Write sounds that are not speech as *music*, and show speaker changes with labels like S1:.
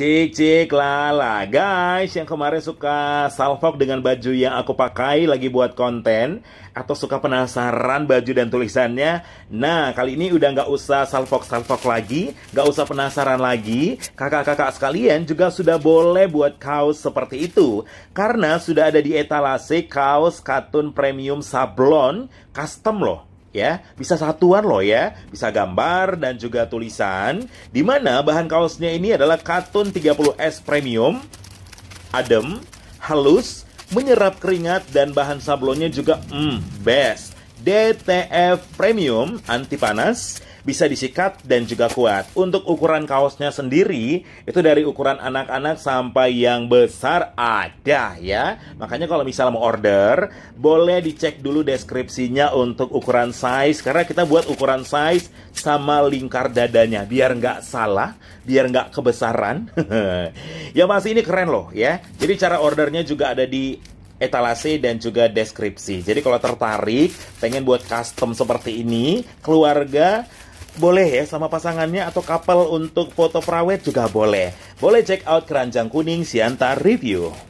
S1: Cik, cik, lala. Guys, yang kemarin suka salfok dengan baju yang aku pakai lagi buat konten atau suka penasaran baju dan tulisannya. Nah, kali ini udah nggak usah salfok-salfok lagi, nggak usah penasaran lagi. Kakak-kakak sekalian juga sudah boleh buat kaos seperti itu. Karena sudah ada di etalase kaos katun premium sablon custom loh ya bisa satuan loh ya bisa gambar dan juga tulisan di mana bahan kaosnya ini adalah katun 30S premium adem halus menyerap keringat dan bahan sablonnya juga mm, best DTF premium anti panas bisa disikat dan juga kuat. Untuk ukuran kaosnya sendiri, itu dari ukuran anak-anak sampai yang besar ada ya. Makanya kalau misalnya mau order, boleh dicek dulu deskripsinya untuk ukuran size. Karena kita buat ukuran size sama lingkar dadanya, biar nggak salah, biar nggak kebesaran. *laughs* ya masih ini keren loh ya. Jadi cara ordernya juga ada di etalase dan juga deskripsi. Jadi kalau tertarik, pengen buat custom seperti ini, keluarga boleh ya sama pasangannya atau couple untuk foto prawet juga boleh. Boleh check out keranjang kuning Siantar Review.